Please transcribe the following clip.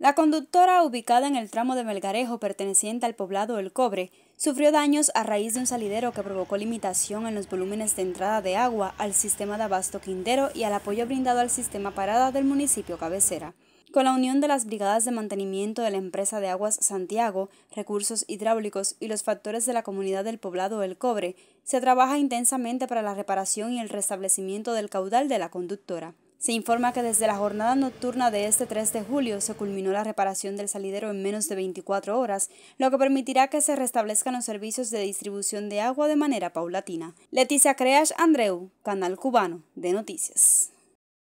La conductora, ubicada en el tramo de Melgarejo perteneciente al poblado El Cobre, sufrió daños a raíz de un salidero que provocó limitación en los volúmenes de entrada de agua al sistema de abasto Quindero y al apoyo brindado al sistema parada del municipio cabecera. Con la unión de las brigadas de mantenimiento de la empresa de aguas Santiago, recursos hidráulicos y los factores de la comunidad del poblado El Cobre, se trabaja intensamente para la reparación y el restablecimiento del caudal de la conductora. Se informa que desde la jornada nocturna de este 3 de julio se culminó la reparación del salidero en menos de 24 horas, lo que permitirá que se restablezcan los servicios de distribución de agua de manera paulatina. Leticia Creas Andreu, Canal Cubano de Noticias.